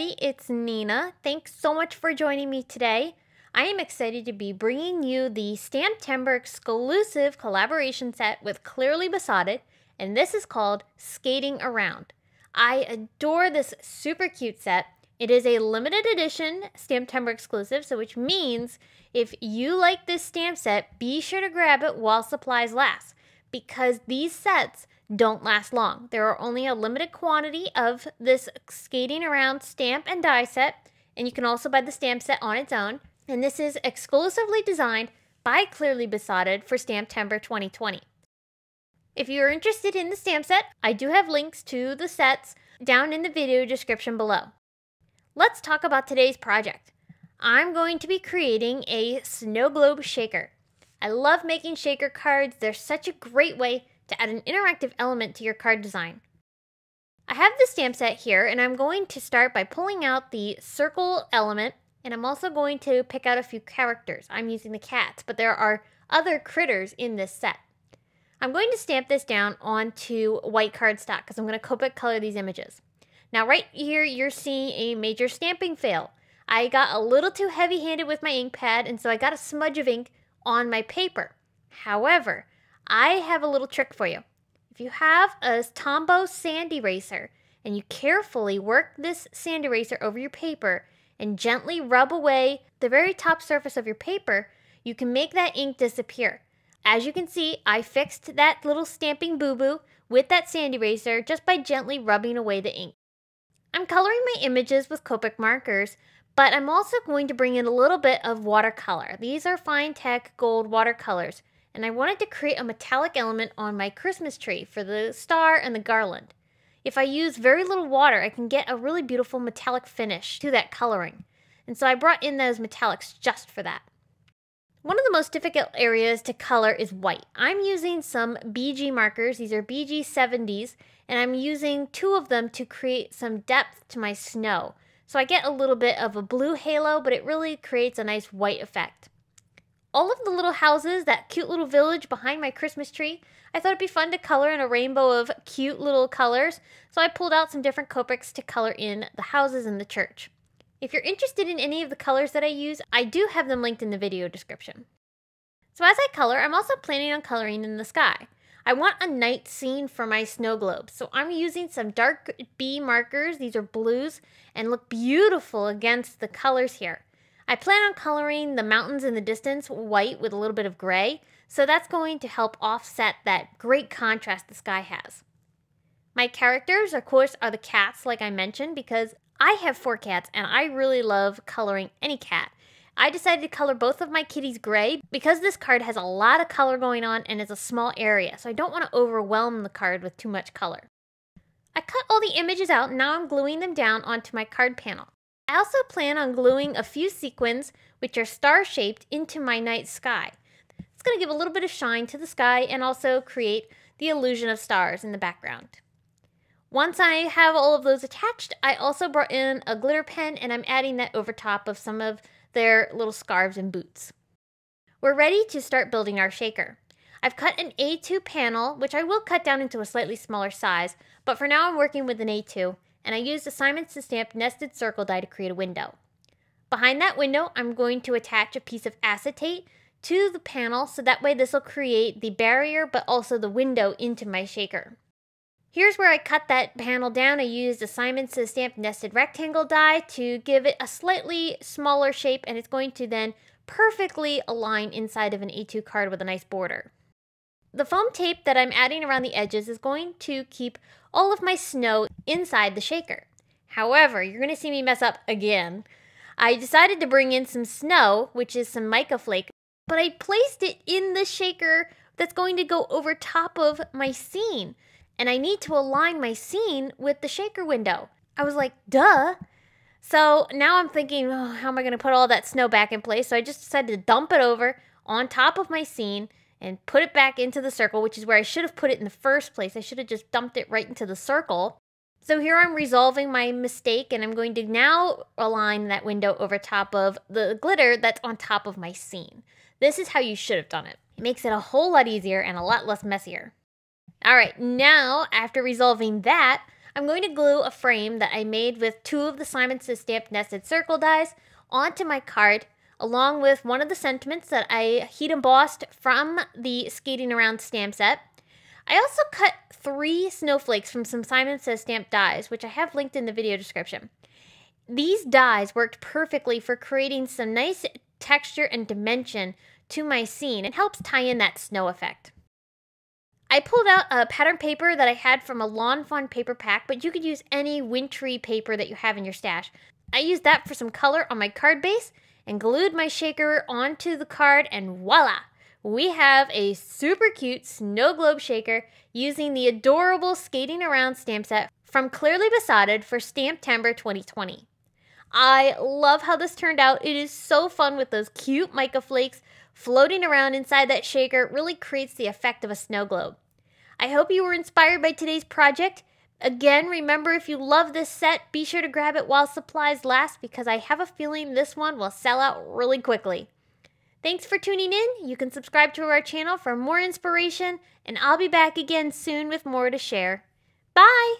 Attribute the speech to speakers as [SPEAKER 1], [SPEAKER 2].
[SPEAKER 1] everybody. It's Nina. Thanks so much for joining me today. I am excited to be bringing you the Stamp Timber exclusive collaboration set with Clearly Besotted, and this is called Skating Around. I adore this super cute set. It is a limited edition Stamp Timber exclusive, so which means if you like this stamp set, be sure to grab it while supplies last because these sets don't last long. There are only a limited quantity of this skating around stamp and die set, and you can also buy the stamp set on its own. And this is exclusively designed by Clearly Besotted for Stampember 2020. If you're interested in the stamp set, I do have links to the sets down in the video description below. Let's talk about today's project. I'm going to be creating a snow globe shaker. I love making shaker cards. They're such a great way to add an interactive element to your card design. I have the stamp set here and I'm going to start by pulling out the circle element and I'm also going to pick out a few characters. I'm using the cats, but there are other critters in this set. I'm going to stamp this down onto white cardstock because I'm going to Copic color these images. Now right here you're seeing a major stamping fail. I got a little too heavy handed with my ink pad and so I got a smudge of ink on my paper. However, I have a little trick for you. If you have a Tombow sand eraser and you carefully work this sand eraser over your paper and gently rub away the very top surface of your paper, you can make that ink disappear. As you can see, I fixed that little stamping boo-boo with that sand eraser just by gently rubbing away the ink. I'm coloring my images with Copic markers, but I'm also going to bring in a little bit of watercolor. These are Fine Tech Gold watercolors and I wanted to create a metallic element on my Christmas tree for the star and the garland. If I use very little water, I can get a really beautiful metallic finish to that coloring. And so I brought in those metallics just for that. One of the most difficult areas to color is white. I'm using some BG markers, these are BG 70s, and I'm using two of them to create some depth to my snow. So I get a little bit of a blue halo, but it really creates a nice white effect all of the little houses, that cute little village behind my Christmas tree. I thought it'd be fun to color in a rainbow of cute little colors, so I pulled out some different Copics to color in the houses in the church. If you're interested in any of the colors that I use, I do have them linked in the video description. So as I color, I'm also planning on coloring in the sky. I want a night scene for my snow globe, so I'm using some dark B markers, these are blues, and look beautiful against the colors here. I plan on coloring the mountains in the distance white with a little bit of gray, so that's going to help offset that great contrast the sky has. My characters, of course, are the cats, like I mentioned, because I have four cats and I really love coloring any cat. I decided to color both of my kitties gray because this card has a lot of color going on and is a small area, so I don't want to overwhelm the card with too much color. I cut all the images out now I'm gluing them down onto my card panel. I also plan on gluing a few sequins, which are star-shaped, into my night sky. It's going to give a little bit of shine to the sky and also create the illusion of stars in the background. Once I have all of those attached, I also brought in a glitter pen and I'm adding that over top of some of their little scarves and boots. We're ready to start building our shaker. I've cut an A2 panel, which I will cut down into a slightly smaller size, but for now I'm working with an A2, and I used a Simonson stamp nested circle die to create a window. Behind that window, I'm going to attach a piece of acetate to the panel so that way this will create the barrier but also the window into my shaker. Here's where I cut that panel down. I used a Simonson stamp nested rectangle die to give it a slightly smaller shape and it's going to then perfectly align inside of an A2 card with a nice border. The foam tape that I'm adding around the edges is going to keep all of my snow inside the shaker. However, you're going to see me mess up again. I decided to bring in some snow, which is some mica flake, but I placed it in the shaker that's going to go over top of my scene. And I need to align my scene with the shaker window. I was like, duh. So now I'm thinking, oh, how am I going to put all that snow back in place? So I just decided to dump it over on top of my scene and put it back into the circle, which is where I should have put it in the first place. I should have just dumped it right into the circle. So here I'm resolving my mistake and I'm going to now align that window over top of the glitter that's on top of my scene. This is how you should have done it. It makes it a whole lot easier and a lot less messier. All right, now after resolving that, I'm going to glue a frame that I made with two of the Simon Says Stamp nested circle dies onto my card along with one of the sentiments that I heat embossed from the Skating Around stamp set. I also cut three snowflakes from some Simon Says stamp dies, which I have linked in the video description. These dies worked perfectly for creating some nice texture and dimension to my scene and helps tie in that snow effect. I pulled out a pattern paper that I had from a Lawn Fawn paper pack, but you could use any wintry paper that you have in your stash. I used that for some color on my card base and glued my shaker onto the card and voila! We have a super cute snow globe shaker using the adorable skating around stamp set from Clearly Besotted for Stamp 2020. I love how this turned out. It is so fun with those cute mica flakes floating around inside that shaker really creates the effect of a snow globe. I hope you were inspired by today's project Again, remember if you love this set, be sure to grab it while supplies last because I have a feeling this one will sell out really quickly. Thanks for tuning in. You can subscribe to our channel for more inspiration, and I'll be back again soon with more to share. Bye!